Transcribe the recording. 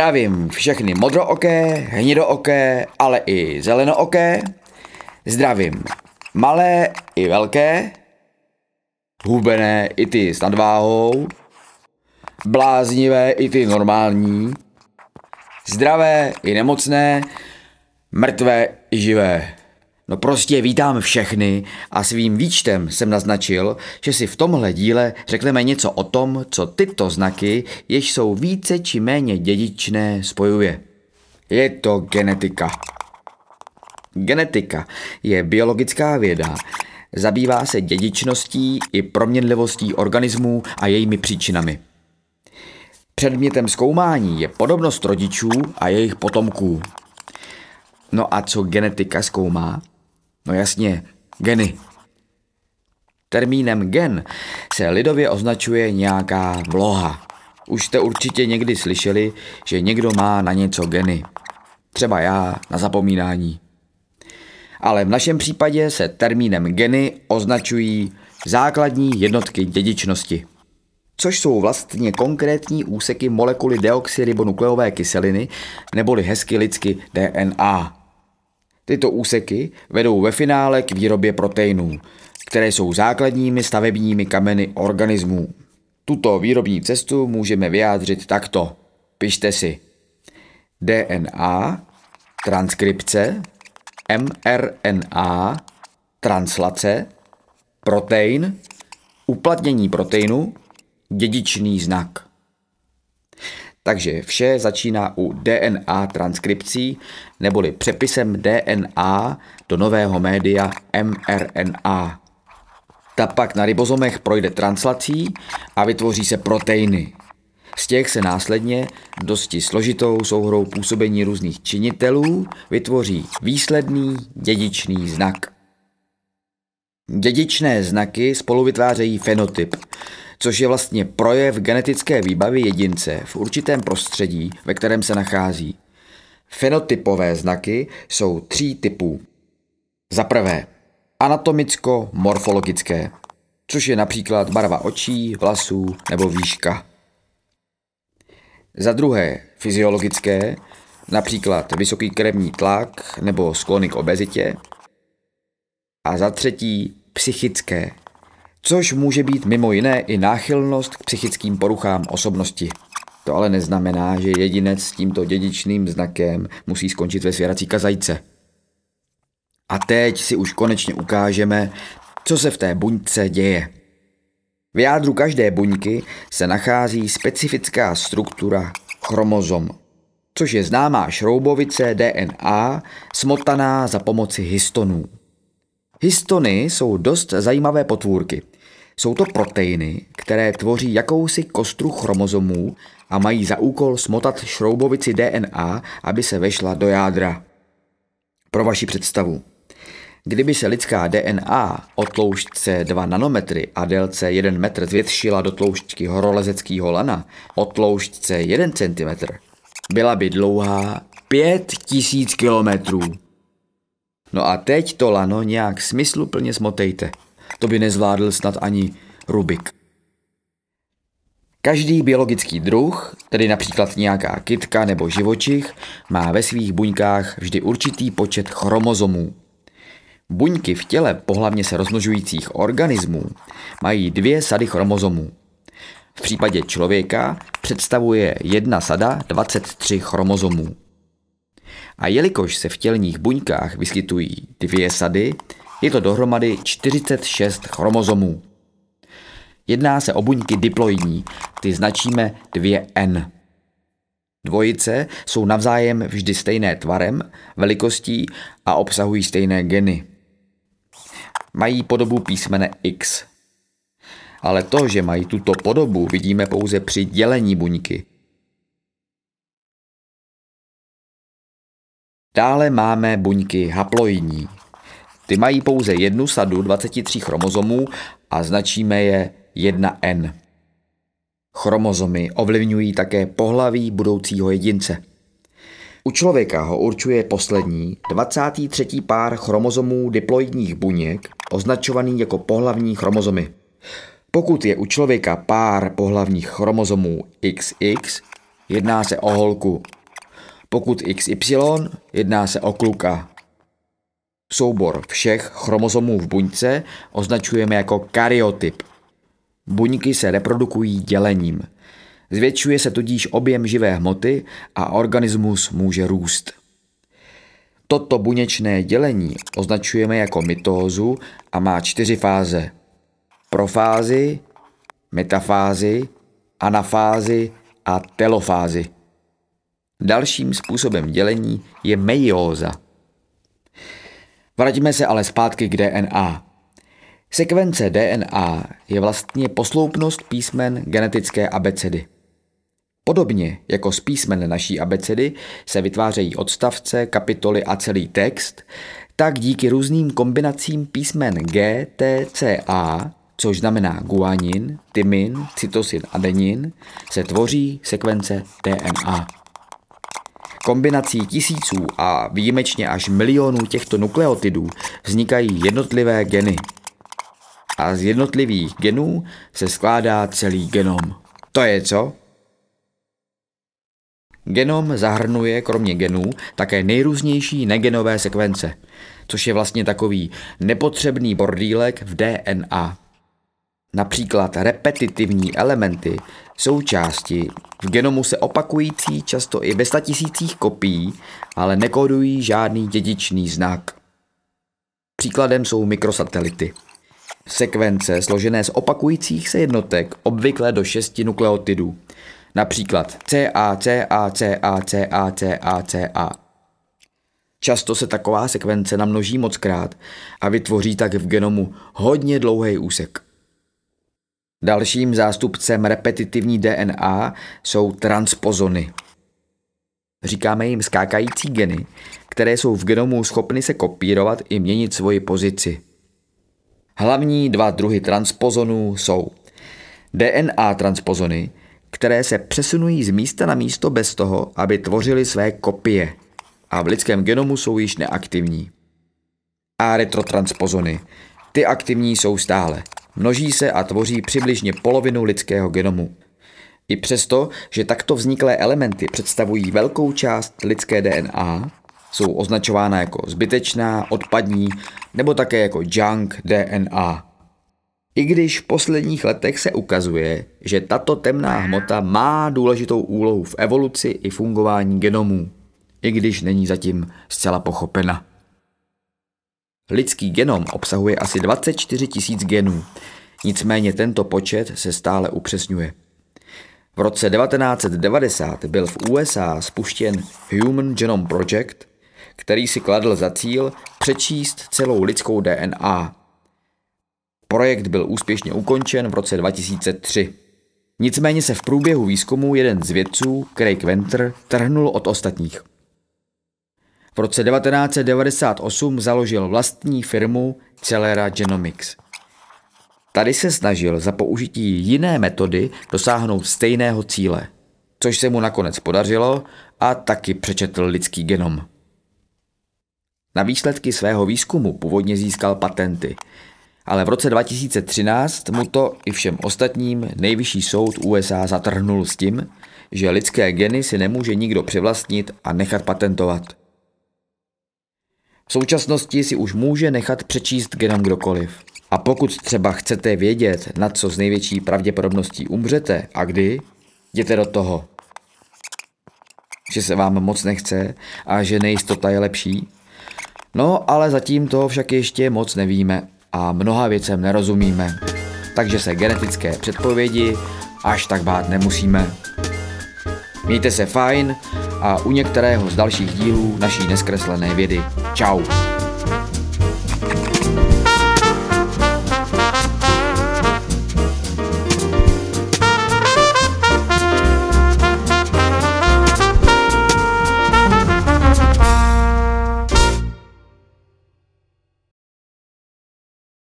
Zdravím všechny modrooké, hnědooké, ale i zelenooké. Zdravím malé i velké, hubené i ty s nadváhou, bláznivé i ty normální, zdravé i nemocné, mrtvé i živé. No prostě vítám všechny a svým výčtem jsem naznačil, že si v tomhle díle řekneme něco o tom, co tyto znaky, jež jsou více či méně dědičné, spojuje. Je to genetika. Genetika je biologická věda. Zabývá se dědičností i proměnlivostí organismů a jejími příčinami. Předmětem zkoumání je podobnost rodičů a jejich potomků. No a co genetika zkoumá? No jasně, geny. Termínem gen se lidově označuje nějaká vloha. Už jste určitě někdy slyšeli, že někdo má na něco geny. Třeba já na zapomínání. Ale v našem případě se termínem geny označují základní jednotky dědičnosti což jsou vlastně konkrétní úseky molekuly deoxyribonukleové kyseliny, neboli hezky lidsky DNA. Tyto úseky vedou ve finále k výrobě proteinů, které jsou základními stavebními kameny organismů. Tuto výrobní cestu můžeme vyjádřit takto. Pište si DNA, transkripce, mRNA, translace, protein, uplatnění proteinu, dědičný znak. Takže vše začíná u DNA transkripcí, neboli přepisem DNA do nového média mRNA. Ta pak na ribozomech projde translací a vytvoří se proteiny. Z těch se následně dosti složitou souhrou působení různých činitelů vytvoří výsledný dědičný znak. Dědičné znaky spolu vytvářejí fenotyp – což je vlastně projev genetické výbavy jedince v určitém prostředí, ve kterém se nachází. Fenotypové znaky jsou tří typů. Za prvé, anatomicko-morfologické, což je například barva očí, vlasů nebo výška. Za druhé, fyziologické, například vysoký krevní tlak nebo sklony k obezitě. A za třetí, psychické, což může být mimo jiné i náchylnost k psychickým poruchám osobnosti. To ale neznamená, že jedinec s tímto dědičným znakem musí skončit ve svěrací kazajce. A teď si už konečně ukážeme, co se v té buňce děje. V jádru každé buňky se nachází specifická struktura chromozom, což je známá šroubovice DNA smotaná za pomoci histonů. Histony jsou dost zajímavé potvůrky. Jsou to proteiny, které tvoří jakousi kostru chromozomů a mají za úkol smotat šroubovici DNA, aby se vešla do jádra. Pro vaši představu. Kdyby se lidská DNA o tloušťce 2 nanometry a délce 1 metr zvětšila do tloušťky horolezeckého lana o tloušťce 1 cm, byla by dlouhá 5000 kilometrů. No a teď to lano nějak smysluplně smotejte. To by nezvládl snad ani Rubik. Každý biologický druh, tedy například nějaká kytka nebo živočich, má ve svých buňkách vždy určitý počet chromozomů. Buňky v těle pohlavně se rozmnožujících organismů mají dvě sady chromozomů. V případě člověka představuje jedna sada 23 chromozomů. A jelikož se v tělních buňkách vyskytují dvě sady, je to dohromady 46 chromozomů. Jedná se o buňky diploidní, ty značíme 2N. Dvojice jsou navzájem vždy stejné tvarem, velikostí a obsahují stejné geny. Mají podobu písmene X. Ale to, že mají tuto podobu, vidíme pouze při dělení buňky – Dále máme buňky haploidní. Ty mají pouze jednu sadu 23 chromozomů a značíme je 1N. Chromozomy ovlivňují také pohlaví budoucího jedince. U člověka ho určuje poslední, 23. pár chromozomů diploidních buněk, označovaný jako pohlavní chromozomy. Pokud je u člověka pár pohlavních chromozomů XX, jedná se o holku pokud XY, jedná se o kluka. Soubor všech chromozomů v buňce označujeme jako karyotyp. Buňky se reprodukují dělením. Zvětšuje se tudíž objem živé hmoty a organismus může růst. Toto buněčné dělení označujeme jako mitózu a má čtyři fáze. Profázi, metafázi, anafázi a telofázi. Dalším způsobem dělení je meióza. Vraťme se ale zpátky k DNA. Sekvence DNA je vlastně posloupnost písmen genetické abecedy. Podobně jako z písmen naší abecedy se vytvářejí odstavce, kapitoly a celý text, tak díky různým kombinacím písmen G, T, C, A, což znamená guanin, tymin, cytosin a denin, se tvoří sekvence DNA. Kombinací tisíců a výjimečně až milionů těchto nukleotidů vznikají jednotlivé geny. A z jednotlivých genů se skládá celý genom. To je co? Genom zahrnuje kromě genů také nejrůznější negenové sekvence, což je vlastně takový nepotřebný bordílek v DNA. Například repetitivní elementy jsou části v genomu se opakující často i ve statisících kopií, ale nekodují žádný dědičný znak. Příkladem jsou mikrosatelity. Sekvence složené z opakujících se jednotek obvykle do šesti nukleotidů, například CA, CA, CA, CA, CA, CA. Často se taková sekvence namnoží mockrát a vytvoří tak v genomu hodně dlouhý úsek. Dalším zástupcem repetitivní DNA jsou transpozony. Říkáme jim skákající geny, které jsou v genomu schopny se kopírovat i měnit svoji pozici. Hlavní dva druhy transpozonů jsou DNA transpozony, které se přesunují z místa na místo bez toho, aby tvořily své kopie a v lidském genomu jsou již neaktivní. A retrotranspozony, ty aktivní jsou stále – Množí se a tvoří přibližně polovinu lidského genomu. I přesto, že takto vzniklé elementy představují velkou část lidské DNA, jsou označována jako zbytečná, odpadní nebo také jako junk DNA. I když v posledních letech se ukazuje, že tato temná hmota má důležitou úlohu v evoluci i fungování genomů, i když není zatím zcela pochopena. Lidský genom obsahuje asi 24 tisíc genů, nicméně tento počet se stále upřesňuje. V roce 1990 byl v USA spuštěn Human Genome Project, který si kladl za cíl přečíst celou lidskou DNA. Projekt byl úspěšně ukončen v roce 2003. Nicméně se v průběhu výzkumu jeden z vědců, Craig Venter, trhnul od ostatních. V roce 1998 založil vlastní firmu Celera Genomics. Tady se snažil za použití jiné metody dosáhnout stejného cíle, což se mu nakonec podařilo a taky přečetl lidský genom. Na výsledky svého výzkumu původně získal patenty, ale v roce 2013 mu to i všem ostatním nejvyšší soud USA zatrhnul s tím, že lidské geny si nemůže nikdo přivlastnit a nechat patentovat. V současnosti si už může nechat přečíst genom kdokoliv. A pokud třeba chcete vědět, na co s největší pravděpodobností umřete a kdy, jděte do toho. Že se vám moc nechce a že nejistota je lepší? No, ale zatím toho však ještě moc nevíme a mnoha věcem nerozumíme. Takže se genetické předpovědi až tak bát nemusíme. Mějte se fajn a u některého z dalších dílů naší neskreslené vědy. Tchau.